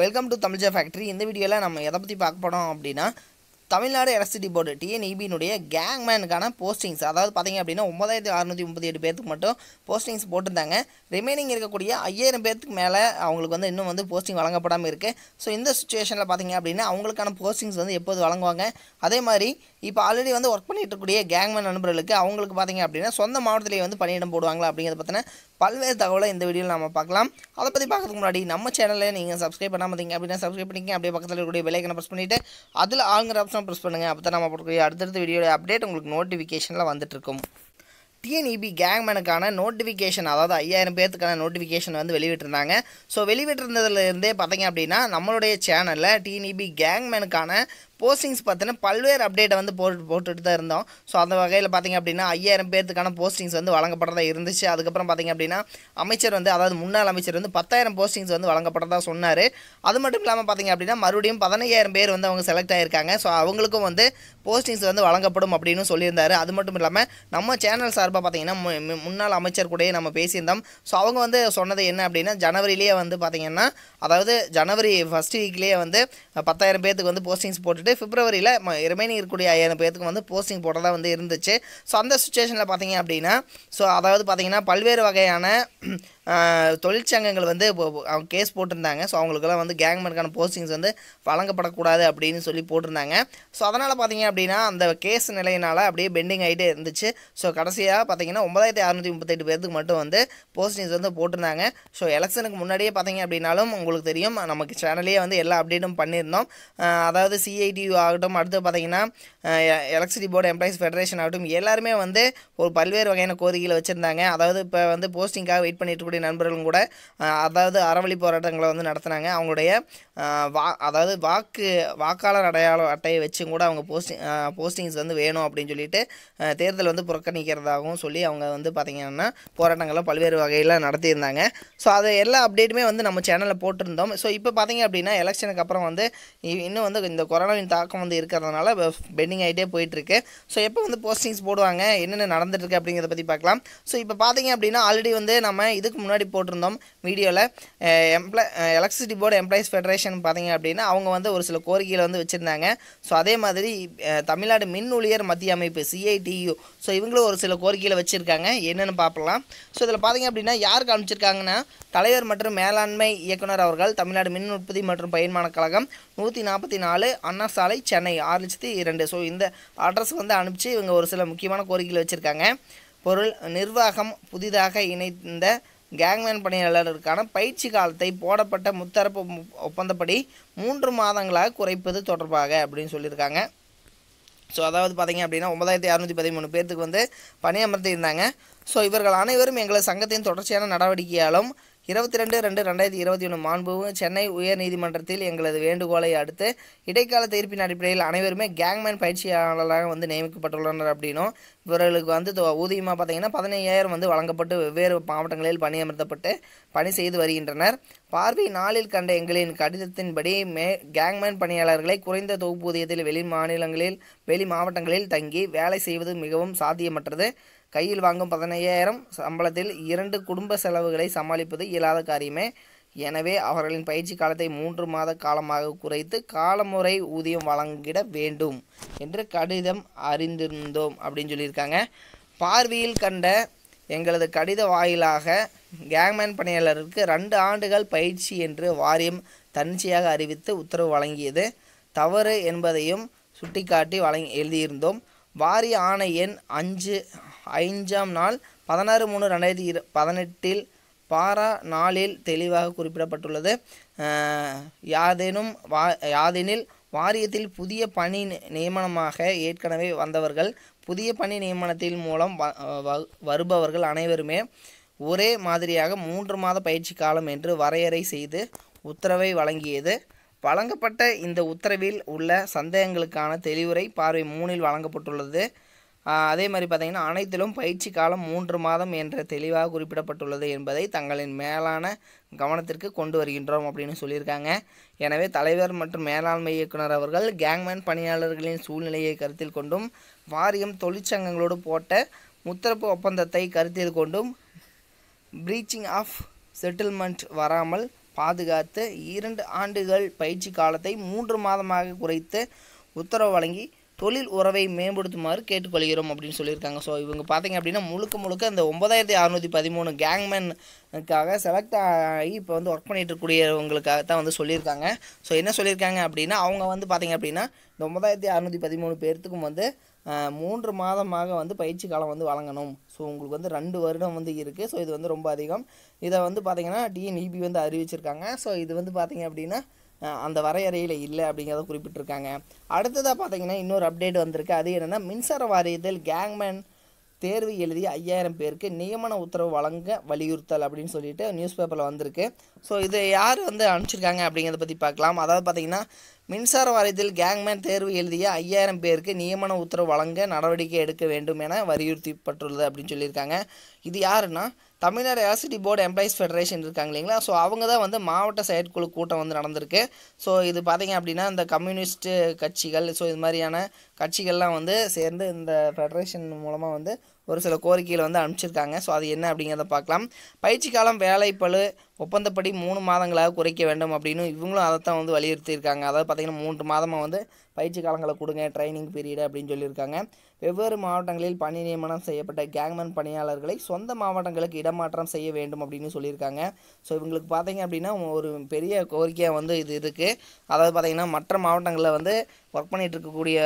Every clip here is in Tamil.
வெல்கம் டு தமிழ்ஜா ஃபேக்ட்ரி இந்த வீடியோவில் நம்ம எதை பற்றி பார்க்க போகிறோம் அப்படின்னா தமிழ்நாடு எலக்ட்ரிசிட்டி போர்டு டிஎன்இபியினுடைய கேங்மேனுக்கான போஸ்டிங்ஸ் அதாவது பார்த்திங்க அப்படின்னா ஒம்பதாயிரத்தி அறநூற்றி முப்பத்தி எட்டு பேருக்கு மட்டும் போஸ்டிங்ஸ் போட்டிருந்தாங்க ரிமைனிங் இருக்கக்கூடிய ஐயாயிரம் பேருக்கு மேலே அவங்களுக்கு வந்து இன்னும் வந்து போஸ்டிங் வழங்கப்படாமல் இருக்குது ஸோ இந்த சுச்சுவேஷனில் பார்த்திங்க அப்படின்னா அவங்களுக்கான போஸ்டிங்ஸ் வந்து எப்போது வழங்குவாங்க அதே மாதிரி இப்போ ஆல்ரெடி வந்து ஒர்க் பண்ணிகிட்டு இருக்கக்கூடிய கேங்மேன் நண்பர்களுக்கு அவங்களுக்கு பார்த்தீங்க அப்படின்னா சொந்த மாவட்டத்திலேயே வந்து பணியிடம் போடுவாங்களா அப்படிங்கிறத பற்றின பல்வேறு தகவலை இந்த வீடியோவில் நம்ம பார்க்கலாம் அதை பற்றி பார்க்கறதுக்கு முன்னாடி நம்ம சேனலில் நீங்கள் சப்ஸ்கிரைப் பண்ணாமல் இருந்தீங்க அப்படின்னா சப்ஸ்கிரைப் பண்ணிங்க அப்படியே பக்கத்தில் இருக்கக்கூடிய விலைக்கனை ப்ரெஸ் பண்ணிவிட்டு அதில் ஆளுங்கிற ஆப்ஷன் ப்ரெஸ் பண்ணுங்கள் அப்போ தான் நம்ம போடக்கூடிய அடுத்தடுத்த வீடியோட அப்டேட் உங்களுக்கு நோட்டிஃபிகேஷனில் வந்துட்டுருக்கும் டிஎன்இபி கேங்மேனுக்கான நோட்டிஃபிகேஷன் அதாவது ஐயாயிரம் பேர்த்துக்கான நோட்டிஃபிகேஷன் வந்து வெளியிட்டிருந்தாங்க ஸோ வெளியிட்டிருந்ததுலேருந்தே பார்த்தீங்க அப்படின்னா நம்மளுடைய சேனலில் டிஎன்இபி கேங்மேனுக்கான போஸ்டிங்ஸ் பார்த்தீங்கன்னா பல்வேறு அப்டேட்டை வந்து போட்டு போட்டுட்டு தான் இருந்தோம் ஸோ அந்த வகையில் பார்த்திங்க அப்படின்னா ஐயாயிரம் பேர்த்துக்கான போஸ்டிங்ஸ் வந்து வழங்கப்பட்டதாக இருந்துச்சு அதுக்கப்புறம் பார்த்திங்க அப்படின்னா அமைச்சர் வந்து அதாவது முன்னாள் அமைச்சர் வந்து பத்தாயிரம் போஸ்டிங்ஸ் வந்து வழங்கப்பட்டதாக சொன்னார் அது மட்டும் இல்லாமல் பார்த்திங்க அப்படின்னா மறுபடியும் பதினையாயிரம் பேர் வந்து அவங்க செலக்ட் ஆகியிருக்காங்க ஸோ அவங்களுக்கும் வந்து போஸ்டிங்ஸ் வந்து வழங்கப்படும் அப்படின்னு சொல்லியிருந்தாரு அது மட்டும் இல்லாமல் நம்ம சேனல் சார்பாக பார்த்தீங்கன்னா முன்னாள் அமைச்சர் கூட நம்ம பேசியிருந்தோம் ஸோ அவங்க வந்து சொன்னது என்ன அப்படின்னா ஜனவரியிலேயே வந்து பார்த்திங்கன்னா அதாவது ஜனவரி ஃபஸ்ட் வீக்லேயே வந்து பத்தாயிரம் பேர்த்துக்கு வந்து போஸ்டிங்ஸ் போட்டுட்டு பிப்ரவரியில் ரிமைனிங் இருக்கக்கூடிய ஐயாயிரம் பேத்துக்கு வந்து போஸ்டிங் போட்டதாக வந்து இருந்துச்சு ஸோ அந்த சுச்சுவேஷனில் பார்த்தீங்க அப்படின்னா ஸோ அதாவது பார்த்திங்கன்னா பல்வேறு வகையான தொழிற்சங்கங்கள் வந்து அவங்க கேஸ் போட்டிருந்தாங்க ஸோ அவங்களுக்கெல்லாம் வந்து கேங்மெண்ட்கான போஸ்டிங்ஸ் வந்து வழங்கப்படக்கூடாது அப்படின்னு சொல்லி போட்டிருந்தாங்க ஸோ அதனால் பார்த்தீங்க அப்படின்னா அந்த கேஸ் நிலையினால் அப்படியே பெண்டிங் ஆகிட்டே இருந்துச்சு ஸோ கடைசியாக பார்த்தீங்கன்னா ஒன்பதாயிரத்தி அறநூற்றி முப்பத்தெட்டு பேருக்கு மட்டும் வந்து போஸ்டிங்ஸ் வந்து போட்டிருந்தாங்க ஸோ எலெக்ஷனுக்கு முன்னாடியே பார்த்தீங்க அப்படின்னாலும் உங்களுக்கு தெரியும் நமக்கு சேனலே வந்து எல்லா அப்டேட்டும் பண்ணியிருந்தோம் அதாவது சிஐடியு ஆகட்டும் அடுத்து பார்த்தீங்கன்னா எலக்ட்ரிசிட்டி போர்டு எம்ப்ளாயிஸ் ஃபெடரேஷன் ஆகட்டும் எல்லாருமே வந்து ஒரு பல்வேறு வகையான கோரிக்கையில் வச்சுருந்தாங்க அதாவது இப்போ வந்து போஸ்டிங்காக வெயிட் பண்ணிட்டு இருக்கக்கூடிய நண்பர்களும் கூட அதாவது அறவழி போராட்டங்களை வந்து நடத்தினாங்க அவங்களுடைய வா அதாவது வாக்கு வாக்காளர் அடையாள அட்டையை வச்சும் கூட அவங்க போஸ்டிங் போஸ்டிங்ஸ் வந்து வேணும் அப்படின்னு சொல்லிட்டு தேர்தல் வந்து புறக்கணிக்கிறதாகவும் சொல்லி அவங்க வந்து பார்த்திங்கன்னா போராட்டங்கள்லாம் பல்வேறு வகையில் நடத்தியிருந்தாங்க ஸோ அதை எல்லா அப்டேட்டுமே வந்து நம்ம சேனலில் போட்டிருந்தோம் ஸோ இப்போ பார்த்திங்க அப்படின்னா எலெக்ஷனுக்கு அப்புறம் வந்து இன்னும் வந்து இந்த கொரோனாவின் தாக்கம் வந்து இருக்கிறதுனால பெண்டிங் ஆகிட்டே போயிட்டுருக்கு ஸோ எப்போ வந்து போஸ்டிங்ஸ் போடுவாங்க என்னென்ன நடந்துட்டுருக்கு அப்படிங்கிறத பற்றி பார்க்கலாம் ஸோ இப்போ பார்த்திங்க அப்படின்னா ஆல்ரெடி வந்து நம்ம இதுக்கு முன்னாடி போட்டிருந்தோம் வீடியோவில் எம்ப்ளா எலக்ட்ரிசிட்டி போர்டு எம்ப்ளாயீஸ் ஃபெடரேஷன் பார்த்திங்க அப்படின்னா அவங்க வந்து ஒரு சில கோரிக்கையில் வந்து வச்சுருந்தாங்க ஸோ அதே மாதிரி தமிழ்நாடு மின் ஊழியர் மத்திய அமைப்பு சிஐடியு ஸோ இவங்களும் ஒரு சில கோரிக்கையில் வச்சுருக்காங்க என்னென்னு பார்க்கலாம் ஸோ இதில் பார்த்தீங்க அப்படின்னா யாருக்கு அனுப்பிச்சிருக்காங்கன்னா தலைவர் மற்றும் மேலாண்மை இயக்குனர் அவர்கள் தமிழ்நாடு மின் உற்பத்தி மற்றும் பயன்மான கழகம் நூற்றி நாற்பத்தி நாலு அண்ணா சாலை சென்னை ஆறு லட்சத்தி இரண்டு ஸோ இந்த அட்ரஸ்க்கு வந்து அனுப்பிச்சு இவங்க ஒரு சில முக்கியமான கோரிக்கையில் வச்சுருக்காங்க பொருள் நிர்வாகம் புதிதாக இணைந்த கேங்மேன் பணியாளர்களுக்கான பயிற்சி காலத்தை போடப்பட்ட முத்தரப்பு ஒப்பந்தப்படி மூன்று மாதங்களாக குறைப்பது தொடர்பாக அப்படின்னு சொல்லியிருக்காங்க ஸோ அதாவது பார்த்திங்க அப்படின்னா ஒன்பதாயிரத்தி அறநூற்றி பதிமூணு பேர்த்துக்கு வந்து இருந்தாங்க ஸோ இவர்கள் அனைவரும் எங்களது சங்கத்தின் தொடர்ச்சியான நடவடிக்கையாலும் இருபத்தி ரெண்டு ரெண்டு ரெண்டாயிரத்தி இருபத்தி ஒன்று மாண்பு சென்னை உயர்நீதிமன்றத்தில் எங்களது வேண்டுகோளை அடுத்து இடைக்கால தீர்ப்பின் அடிப்படையில் அனைவருமே கேங்மேன் பயிற்சியாளராக வந்து நியமிக்கப்பட்டுள்ளனர் அப்படின்னும் இவர்களுக்கு வந்து ஊதியமாக பார்த்தீங்கன்னா பதினையாயிரம் வந்து வழங்கப்பட்டு வெவ்வேறு மாவட்டங்களில் பணியமர்த்தப்பட்டு பணி செய்து வருகின்றனர் பார்வை நாளில் கண்ட எங்களின் கடிதத்தின்படி மே கேங்மேன் பணியாளர்களை குறைந்த தொகுப்பு ஊதியத்தில் வெளி மாநிலங்களில் வெளி மாவட்டங்களில் தங்கி வேலை செய்வது மிகவும் சாத்தியமற்றது கையில் வாங்கும் பதினையாயிரம் சம்பளத்தில் இரண்டு குடும்ப செலவுகளை சமாளிப்பது இயலாத காரியமே எனவே அவர்களின் பயிற்சி காலத்தை மூன்று மாத காலமாக குறைத்து காலமுறை ஊதியம் வழங்கிட வேண்டும் என்று கடிதம் அறிந்திருந்தோம் அப்படின்னு சொல்லியிருக்காங்க பார்வையில் கண்ட எங்களது கடித வாயிலாக கேங்மேன் பணியாளருக்கு ரெண்டு ஆண்டுகள் பயிற்சி என்று வாரியம் தன்னிச்சையாக அறிவித்து உத்தரவு வழங்கியது தவறு என்பதையும் சுட்டிக்காட்டி வழங்கி எழுதியிருந்தோம் வாரிய ஆணை எண் அஞ்சு ஐந்தாம் நாள் பதினாறு மூணு ரெண்டாயிரத்தி இரு பதினெட்டில் பாரா நாளில் தெளிவாக குறிப்பிடப்பட்டுள்ளது யாதேனும் வா யாதெனில் வாரியத்தில் புதிய பணி நியமனமாக ஏற்கனவே வந்தவர்கள் புதிய பணி நியமனத்தின் மூலம் வருபவர்கள் அனைவருமே ஒரே மாதிரியாக மூன்று மாத பயிற்சி காலம் என்று வரையறை செய்து உத்தரவை வழங்கியது வழங்கப்பட்ட இந்த உத்தரவில் உள்ள சந்தேகங்களுக்கான தெளிவுரை பார்வை மூணில் வழங்கப்பட்டுள்ளது அதே மாதிரி பார்த்திங்கன்னா அனைத்திலும் பயிற்சி காலம் மூன்று மாதம் என்ற தெளிவாக குறிப்பிடப்பட்டுள்ளது என்பதை தங்களின் மேலான கவனத்திற்கு கொண்டு வருகின்றோம் அப்படின்னு சொல்லியிருக்காங்க எனவே தலைவர் மற்றும் மேலாண்மை இயக்குனர் அவர்கள் கேங்மேன் பணியாளர்களின் சூழ்நிலையை கருத்தில் கொண்டும் வாரியம் தொழிற்சங்கங்களோடு போட்ட முத்தரப்பு ஒப்பந்தத்தை கருத்தில் கொண்டும் ப்ரீச்சிங் ஆஃப் செட்டில்மெண்ட் வராமல் பாதுகாத்து இரண்டு ஆண்டுகள் பயிற்சி காலத்தை மூன்று மாதமாக குறைத்து உத்தரவு வழங்கி தொழில் உறவை மேம்படுத்துமாறு கேட்டுக்கொள்கிறோம் அப்படின்னு சொல்லியிருக்காங்க ஸோ இவங்க பார்த்தீங்க அப்படின்னா முழுக்க முழுக்க அந்த ஒன்பதாயிரத்தி அறநூற்றி பதிமூணு கேங்மேனுக்காக செலக்ட் ஆகி இப்போ வந்து ஒர்க் பண்ணிட்டு தான் வந்து சொல்லியிருக்காங்க ஸோ என்ன சொல்லியிருக்காங்க அப்படின்னா அவங்க வந்து பார்த்தீங்க அப்படின்னா இந்த ஒன்பதாயிரத்தி அறநூற்றி பதிமூணு பேர்த்துக்கும் வந்து மூன்று மாதமாக வந்து பயிற்சி காலம் வந்து வழங்கணும் ஸோ உங்களுக்கு வந்து ரெண்டு வருடம் வந்து இருக்குது ஸோ இது வந்து ரொம்ப அதிகம் இதை வந்து பார்த்திங்கன்னா டிஎன்இபி வந்து அறிவிச்சிருக்காங்க ஸோ இது வந்து பார்த்திங்க அப்படின்னா அந்த வரையறையில் இல்லை அப்படிங்கிறத குறிப்பிட்டிருக்காங்க அடுத்ததாக பார்த்தீங்கன்னா இன்னொரு அப்டேட் வந்திருக்கு அது என்னென்னா மின்சார வாரியத்தில் கேங்மேன் தேர்வு எழுதிய ஐயாயிரம் பேருக்கு நியமன உத்தரவு வழங்க வலியுறுத்தல் அப்படின்னு சொல்லிட்டு நியூஸ் பேப்பரில் வந்திருக்கு ஸோ இது யார் வந்து அனுப்பிச்சிருக்காங்க அப்படிங்கிறத பற்றி பார்க்கலாம் அதாவது பார்த்திங்கன்னா மின்சார வாரியத்தில் கேங்மேன் தேர்வு எழுதிய ஐயாயிரம் பேருக்கு நியமன உத்தரவு வழங்க நடவடிக்கை எடுக்க வேண்டும் என வலியுறுத்தப்பட்டுள்ளது அப்படின்னு சொல்லியிருக்காங்க இது யாருன்னா Tamil Nadu electricity board employees federation இருக்காங்க இல்லைங்களா ஸோ அவங்க தான் வந்து மாவட்ட செயற்குழு கூட்டம் வந்து நடந்திருக்கு ஸோ இது பார்த்திங்க அப்படின்னா இந்த கம்யூனிஸ்ட்டு கட்சிகள் ஸோ இது மாதிரியான கட்சிகள்லாம் வந்து சேர்ந்து இந்த ஃபெடரேஷன் மூலமாக வந்து ஒரு சில கோரிக்கையில் வந்து அனுப்பிச்சிருக்காங்க ஸோ அது என்ன அப்படிங்கிறத பார்க்கலாம் பயிற்சி காலம் வேலைப்பழு ஒப்பந்தப்படி மூணு மாதங்களாக குறைக்க வேண்டும் அப்படின்னு இவங்களும் அதைத்தான் வந்து வலியுறுத்தியிருக்காங்க அதாவது பார்த்திங்கன்னா மூன்று மாதமாக வந்து பயிற்சி காலங்களை கொடுங்க ட்ரைனிங் பீரியடு அப்படின்னு சொல்லியிருக்காங்க வெவ்வேறு மாவட்டங்களில் பணி நியமனம் செய்யப்பட்ட கேங்மேன் பணியாளர்களை சொந்த மாவட்டங்களுக்கு இடமாற்றம் செய்ய வேண்டும் அப்படின்னு சொல்லியிருக்காங்க ஸோ இவங்களுக்கு பார்த்திங்க அப்படின்னா ஒரு பெரிய கோரிக்கையாக வந்து இது இருக்குது அதாவது பார்த்திங்கன்னா மற்ற மாவட்டங்களில் வந்து ஒர்க் பண்ணிகிட்டு இருக்கக்கூடிய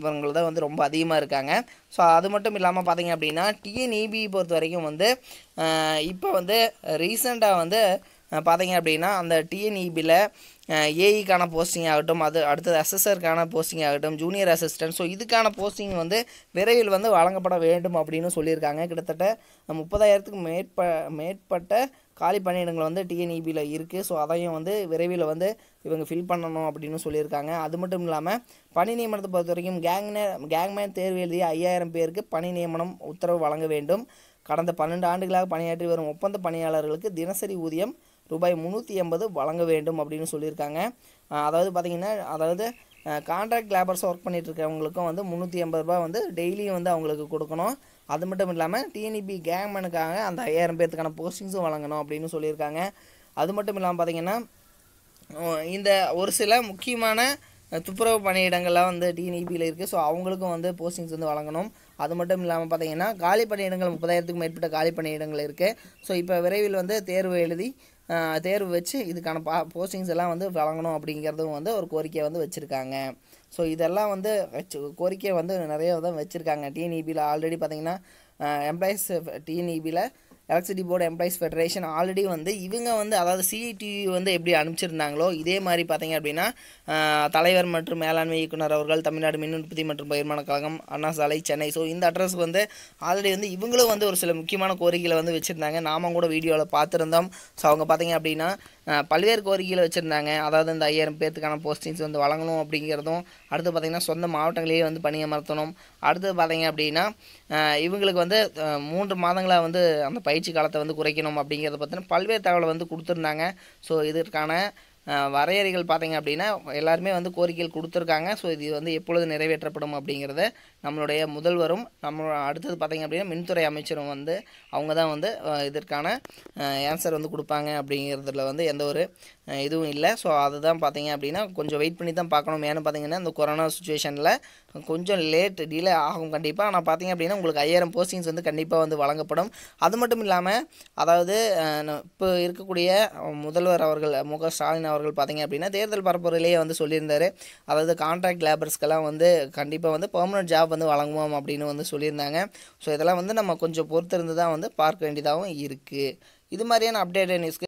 இவங்கள் தான் வந்து ரொம்ப அதிகமாக இருக்காங்க ஸோ அது மட்டும் இல்லாமல் பார்த்திங்க அப்படின்னா டிஎன்இபி e பொறுத்த வரைக்கும் வந்து இப்போ வந்து ரீசெண்டாக வந்து பார்த்தீங்க அப்படின்னா அந்த டிஎன்இபியில் ஏஇக்கான போஸ்டிங் ஆகட்டும் அது அடுத்தது அசஸருக்கான போஸ்டிங் ஆகட்டும் ஜூனியர் அசிஸ்டன்ட் ஸோ இதுக்கான போஸ்டிங் வந்து விரைவில் வந்து வழங்கப்பட வேண்டும் அப்படின்னு சொல்லியிருக்காங்க கிட்டத்தட்ட முப்பதாயிரத்துக்கு மேற்ப மேற்பட்ட காலி பணியிடங்கள் வந்து டிஎன்இபியில் e இருக்குது ஸோ அதையும் வந்து விரைவில் வந்து இவங்க ஃபில் பண்ணணும் அப்படின்னு சொல்லியிருக்காங்க அது மட்டும் இல்லாமல் பணி நியமனத்தை பொறுத்த வரைக்கும் கேங்னர் கேங்மேன் தேர்வு எழுதிய ஐயாயிரம் பேருக்கு பணி நியமனம் உத்தரவு வழங்க வேண்டும் கடந்த பன்னெண்டு ஆண்டுகளாக பணியாற்றி வரும் ஒப்பந்த பணியாளர்களுக்கு தினசரி ஊதியம் ரூபாய் முந்நூற்றி எண்பது வழங்க வேண்டும் அப்படின்னு சொல்லியிருக்காங்க அதாவது பார்த்திங்கன்னா அதாவது கான்ட்ராக்ட் லேபர்ஸ் ஒர்க் பண்ணிகிட்ருக்கவங்களுக்கும் இருக்கிறவங்களுக்கும் வந்து முந்நூற்றி எண்பது ரூபாய் வந்து டெய்லியும் வந்து அவங்களுக்கு கொடுக்கணும் அது மட்டும் இல்லாமல் டிஎன்இபி e கேங்மேனுக்காக அந்த ஐயாயிரம் பேர்த்துக்கான போஸ்டிங்ஸும் வழங்கணும் அப்படின்னு சொல்லியிருக்காங்க அது மட்டும் இல்லாமல் பார்த்திங்கன்னா இந்த ஒரு சில முக்கியமான துப்புரவு பணியிடங்கள்லாம் வந்து டிஎன்இபியில் e இருக்குது ஸோ அவங்களுக்கும் வந்து போஸ்டிங்ஸ் வந்து வழங்கணும் அது மட்டும் இல்லாமல் பார்த்தீங்கன்னா காலி பணியிடங்கள் முப்பதாயிரத்துக்கும் மேற்பட்ட காலி பணியிடங்கள் இருக்குது ஸோ இப்போ விரைவில் வந்து தேர்வு எழுதி தேர்வு வச்சு இதுக்கான பா போஸ்டிங்ஸ் எல்லாம் வந்து வழங்கணும் அப்படிங்கிறதும் வந்து ஒரு கோரிக்கையை வந்து வச்சுருக்காங்க ஸோ இதெல்லாம் வந்து வச்சு கோரிக்கையை வந்து நிறைய தான் வச்சுருக்காங்க டிஎன்இபியில் e ஆல்ரெடி பார்த்திங்கன்னா எம்ப்ளாயிஸ் டிஎன்இபியில் electricity board employees federation already வந்து இவங்க வந்து அதாவது சிஇடிவி வந்து எப்படி அனுப்பிச்சிருந்தாங்களோ இதே மாதிரி பார்த்தீங்க அப்படின்னா தலைவர் மற்றும் மேலாண்மை இயக்குனர் அவர்கள் தமிழ்நாடு மின் உற்பத்தி மற்றும் பகிர்மான கழகம் அண்ணா சாலை சென்னை ஸோ இந்த அட்ரஸ் வந்து ஆல்ரெடி வந்து இவங்களும் வந்து ஒரு சில முக்கியமான கோரிக்கைகளை வந்து வச்சுருந்தாங்க நாம கூட வீடியோவில் பார்த்துருந்தோம் ஸோ அவங்க பார்த்தீங்க அப்படின்னா பல்வேறு கோரிக்கைகளை வச்சுருந்தாங்க அதாவது இந்த ஐயாயிரம் பேர்த்துக்கான போஸ்டிங்ஸ் வந்து வழங்கணும் அப்படிங்கிறதும் அடுத்து பார்த்திங்கன்னா சொந்த மாவட்டங்களையே வந்து பணியமர்த்தணும் அடுத்து பார்த்திங்க அப்படின்னா இவங்களுக்கு வந்து மூன்று மாதங்களாக வந்து அந்த பயிற்சி காலத்தை வந்து குறைக்கணும் அப்படிங்கிறத பற்றின பல்வேறு தகவலை வந்து கொடுத்துருந்தாங்க ஸோ இதற்கான வரையறைகள் பார்த்தீங்க அப்படின்னா எல்லாருமே வந்து கோரிக்கைகள் கொடுத்துருக்காங்க ஸோ இது வந்து எப்பொழுது நிறைவேற்றப்படும் அப்படிங்கிறத நம்மளுடைய முதல்வரும் நம்ம அடுத்தது பார்த்திங்க அப்படின்னா மின்துறை அமைச்சரும் வந்து அவங்க தான் வந்து இதற்கான ஆன்சர் வந்து கொடுப்பாங்க அப்படிங்கிறதுல வந்து எந்த ஒரு இதுவும் இல்லை ஸோ அதுதான் பார்த்திங்க அப்படின்னா கொஞ்சம் வெயிட் பண்ணி தான் பார்க்கணும் ஏன்னு பார்த்திங்கன்னா இந்த கொரோனா சுச்சுவேஷனில் கொஞ்சம் லேட் டிலே ஆகும் கண்டிப்பாக ஆனால் பார்த்திங்க அப்படின்னா உங்களுக்கு ஐயாயிரம் போஸ்டிங்ஸ் வந்து கண்டிப்பாக வந்து வழங்கப்படும் அது மட்டும் இல்லாமல் அதாவது இப்போ இருக்கக்கூடிய முதல்வர் அவர்கள் மு க ஸ்டாலின் அவர்கள் பார்த்திங்க அப்படின்னா தேர்தல் பரப்புரையிலேயே வந்து சொல்லியிருந்தார் அதாவது கான்ட்ராக்ட் லேபர்ஸ்க்கெல்லாம் வந்து கண்டிப்பாக வந்து பர்மனெண்ட் ஜாப் வந்து வழங்குவோம் அப்படின்னு வந்து சொல்லியிருந்தாங்க ஸோ இதெல்லாம் வந்து நம்ம கொஞ்சம் பொறுத்திருந்து தான் வந்து பார்க்க வேண்டியதாகவும் இருக்குது இது மாதிரியான அப்டேட்டட் நியூஸ்க்கு